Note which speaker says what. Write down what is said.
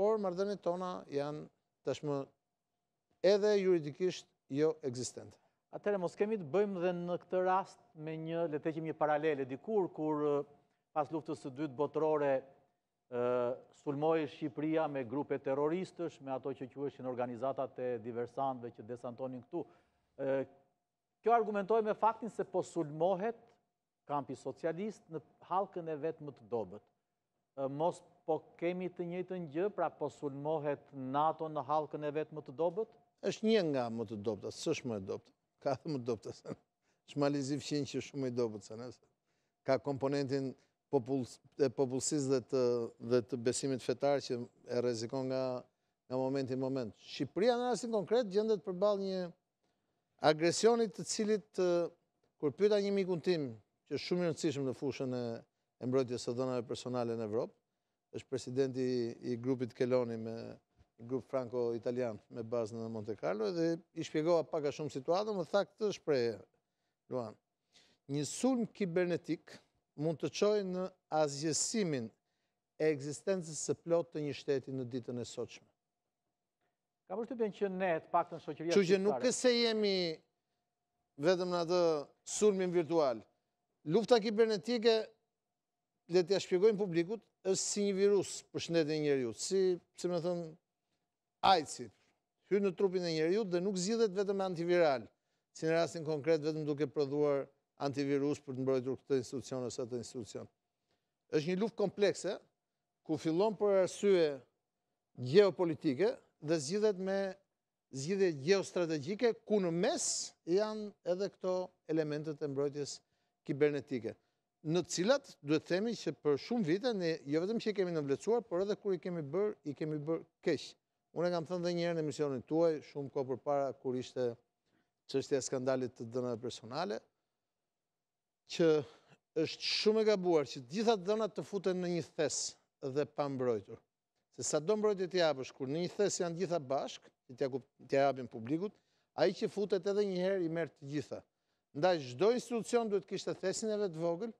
Speaker 1: por mardënit tona janë tashmë edhe juridikisht jo existent. Atere, mos kemi të bëjmë dhe në këtë rast me një, le tekim një paralele, dikur, kur pas luftës së dytë botërore sulmojë Shqipria me grupe terroristës, me ato që në organizatat e diversantve që desantonin këtu. Kjo argumentoj me faktin se po sulmohet kampi socialist në halkën e vetë më të dobet mos po kemi të njëtë gjë, pra po sulmohet NATO në halkën e vetë më të dobet?
Speaker 2: është një nga më të dobet, së më e dobet, ka dhe më të dobet, së shmë e qinë që shumë e dobet, ka komponentin popullësis dhe të besimit fetar që e rezikon nga nga momenti në moment. Shqipëria në rastin konkret gjendet përbal një agresionit të cilit kur pyta një mikun tim, që shumë në cishëm në fushën e e mbrojtje së dhënave personale në Evropë, është presidenti i grupit Keloni me grup Franco-Italian me bazë në Monte Carlo, dhe i shpjegoha paka shumë situatë, më tha këtë shpreje, Luan. Një sulm kibernetik mund të qojë në azjesimin e egzistencës së plot të një shteti në ditën e soqme.
Speaker 1: Ka për të që ne, të pak të në soqëria... Që që nuk këse se
Speaker 2: jemi vetëm në atë surmin virtual. Lufta kibernetike dhe t'ja shpjegojnë publikut, është si një virus për shëndetin e ju, si, si me thënë, ajci, hyrë në trupin e njëri dhe nuk zhjithet vetëm antiviral, si në rastin konkret, vetëm duke përduar antivirus për të mbrojtur këtë institucion, ose atë institucion. është një luft komplekse, ku fillon për arsye geopolitike, dhe zhjithet me zhjithet geostrategike, ku në mes janë edhe këto elementet e mbrojtjes kibernetike në cilat duhet themi që për shumë vite ne jo vetëm që i kemi nëvlecuar, por edhe kur i kemi bërë, i kemi bërë kesh. Unë e kam thënë dhe njërë në emisionin tuaj, shumë ko për para kur ishte qështja skandalit të dënave personale, që është shumë e gabuar që gjitha dënat të futen në një thes dhe pa mbrojtur. Se sa do mbrojtje të apësh, kur në një thes janë gjitha bashk, të apin publikut, a i që futet edhe njëherë i mërë të gjitha. Ndaj, gjdo institucion duhet kështë të thesin e vetë vogël,